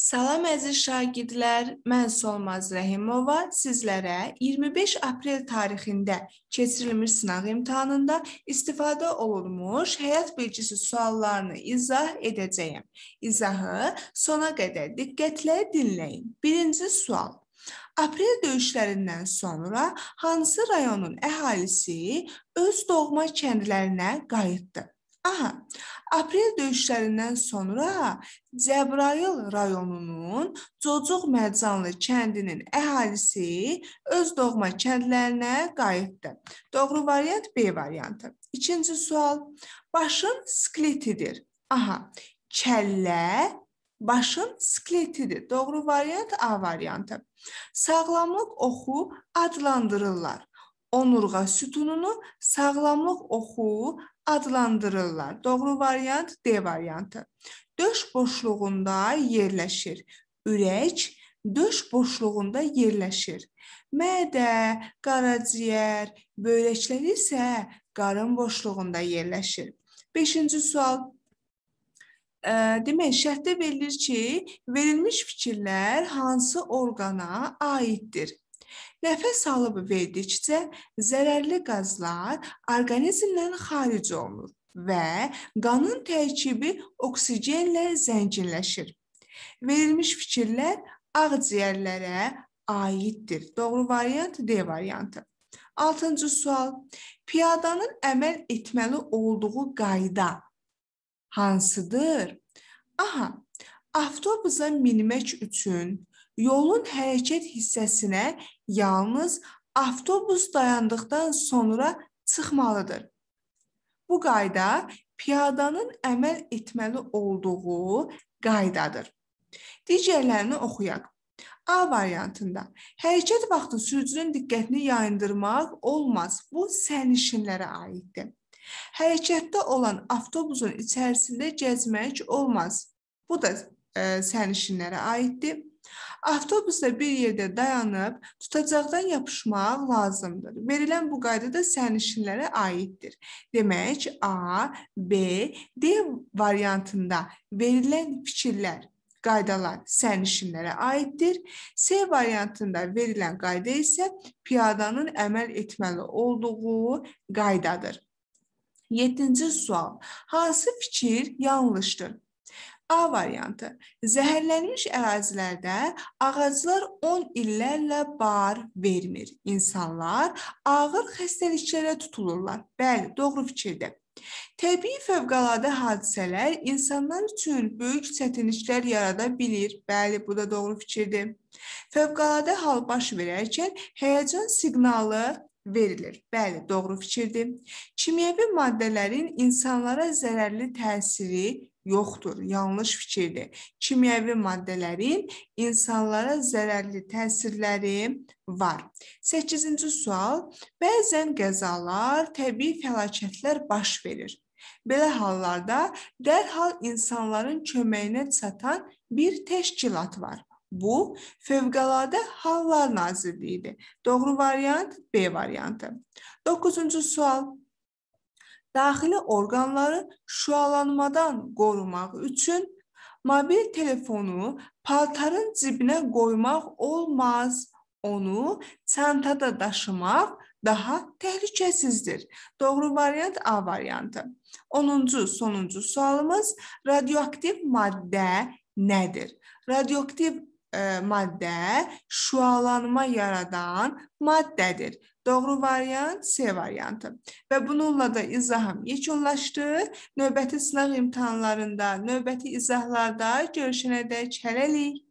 Salam əziz şagirdlər, mən Solmaz Rəhimova sizlərə 25 aprel tarixində keçirilmiş sınaq imtahanında istifadə olunmuş həyat bilgisi suallarını izah edəcəyəm. İzahı sona qədər diqqətlə dinləyin. Birinci sual. Aprel döyüşlərindən sonra hansı rayonun əhalisi öz doğma kəndlərinə qayıtdı? Aha, aprel döyüşlərindən sonra Cəbrayıl rayonunun Cocuq Mərcanlı kəndinin əhalisi öz doğma kəndlərinə qayıtdı. Doğru variant B variantı. İkinci sual. Başın skeletidir. Aha, kəllə başın skeletidir. Doğru variant A variantı. Sağlamlıq oxu adlandırırlar. Onurğa sütununu sağlamlıq oxu adlandırırlar. Doğru variant D variantı. Döş boşluğunda yerləşir. Ürək döş boşluğunda yerləşir. Mədə, qaraciyər, böyrəklər isə qarın boşluğunda yerləşir. 5-ci sual demək şərtdə verilir ki, verilmiş fikirlər hansı orqana aiddir? Nəfəs alıb verdikcə zərərli qazlar orqanizmdən xaric olunur və qanın tərkibi oksigenlə zənginləşir. Verilmiş fikirlər ağciyərlərə aiddir. Doğru variant D variantı. 6-cı sual. Piyadanın əməl etməli olduğu qayda hansıdır? Aha, avtobusa minmək üçün yolun hərəkət hissəsinə yalnız avtobus dayandıqdan sonra çıxmalıdır. Bu qayda piyadanın əməl etməli olduğu qaydadır. Digərlərini oxuyaq. A variantında hərəkət vaxtı sürücünün diqqətini yayındırmaq olmaz. Bu sərnişinlərə aiddir. Hərəkətdə olan avtobusun içərisində gəzmək olmaz. Bu da e, sərnişinlərə aiddir. Avtobus da bir yerdə dayanıb tutacaqdan yapışmaq lazımdır. Verilən bu qayda da sərnişinlərə aiddir. Demək, A, B, D variantında verilən fikirlər qaydalar sərnişinlərə aiddir. C variantında verilən qayda isə piyadanın əməl etməli olduğu qaydadır. 7-ci sual: Hansı fikir yanlışdır? A variantı. Zəhərlənmiş ərazilərdə ağaclar 10 illərlə bar vermir. İnsanlar ağır xəstəliklərə tutulurlar. Bəli, doğru fikirdir. Təbii fövqəladə hadisələr insanlar üçün böyük çətinliklər yarada bilir. Bəli, bu da doğru fikirdir. Fövqəladə hal baş verərkən həyəcan siqnalı verilir. Bəli, doğru fikirdir. Kimyəvi maddələrin insanlara zərərli təsiri yoxdur. Yanlış fikirdir. Kimyəvi maddələrin insanlara zərərli təsirləri var. 8-ci sual: Bəzən qəzalar, təbii fəlakətlər baş verir. Belə hallarda dərhal insanların köməyinə çatan bir təşkilat var. Bu Fövqəladə Hallar Nazirliyidir. Doğru variant B variantı. 9-cu sual. Daxili orqanları şüalanmadan qorumaq üçün mobil telefonu paltarın cibinə qoymaq olmaz. Onu çantada daşımaq daha təhlükəsizdir. Doğru variant A variantı. 10-cu sonuncu sualımız radioaktiv maddə nədir? Radioaktiv ə, e, maddə şüalanma yaradan maddədir. Doğru variant C variantı. Və bununla da izahım yekunlaşdı. Növbəti sınaq imtahanlarında, növbəti izahlarda görüşənədək hələlik.